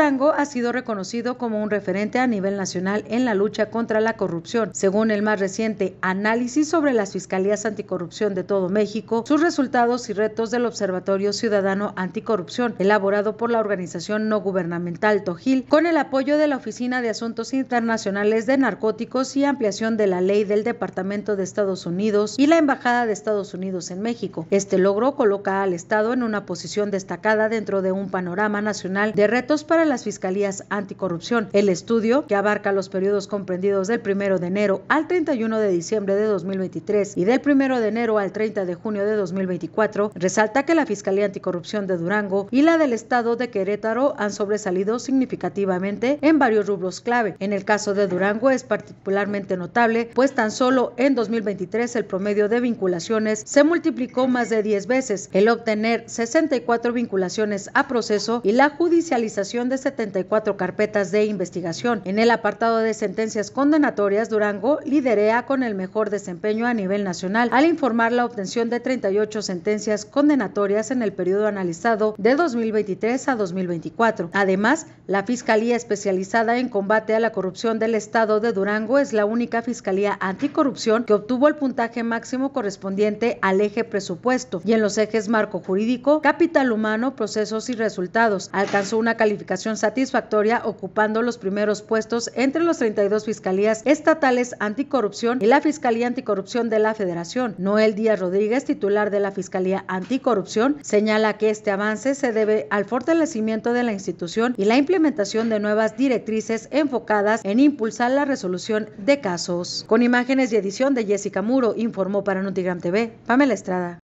rango ha sido reconocido como un referente a nivel nacional en la lucha contra la corrupción. Según el más reciente análisis sobre las fiscalías anticorrupción de todo México, sus resultados y retos del Observatorio Ciudadano Anticorrupción, elaborado por la organización no gubernamental TOGIL, con el apoyo de la Oficina de Asuntos Internacionales de Narcóticos y ampliación de la ley del Departamento de Estados Unidos y la Embajada de Estados Unidos en México. Este logro coloca al Estado en una posición destacada dentro de un panorama nacional de retos para las fiscalías anticorrupción. El estudio, que abarca los periodos comprendidos del 1 de enero al 31 de diciembre de 2023 y del 1 de enero al 30 de junio de 2024, resalta que la Fiscalía Anticorrupción de Durango y la del Estado de Querétaro han sobresalido significativamente en varios rubros clave. En el caso de Durango es particularmente notable, pues tan solo en 2023 el promedio de vinculaciones se multiplicó más de 10 veces, el obtener 64 vinculaciones a proceso y la judicialización de 74 carpetas de investigación. En el apartado de sentencias condenatorias, Durango liderea con el mejor desempeño a nivel nacional al informar la obtención de 38 sentencias condenatorias en el periodo analizado de 2023 a 2024. Además, la Fiscalía Especializada en Combate a la Corrupción del Estado de Durango es la única fiscalía anticorrupción que obtuvo el puntaje máximo correspondiente al eje presupuesto y en los ejes marco jurídico, capital humano, procesos y resultados. Alcanzó una calificación satisfactoria, ocupando los primeros puestos entre los 32 fiscalías estatales anticorrupción y la Fiscalía Anticorrupción de la Federación. Noel Díaz Rodríguez, titular de la Fiscalía Anticorrupción, señala que este avance se debe al fortalecimiento de la institución y la implementación de nuevas directrices enfocadas en impulsar la resolución de casos. Con imágenes y edición de Jessica Muro, informó para Nutigram TV, Pamela Estrada.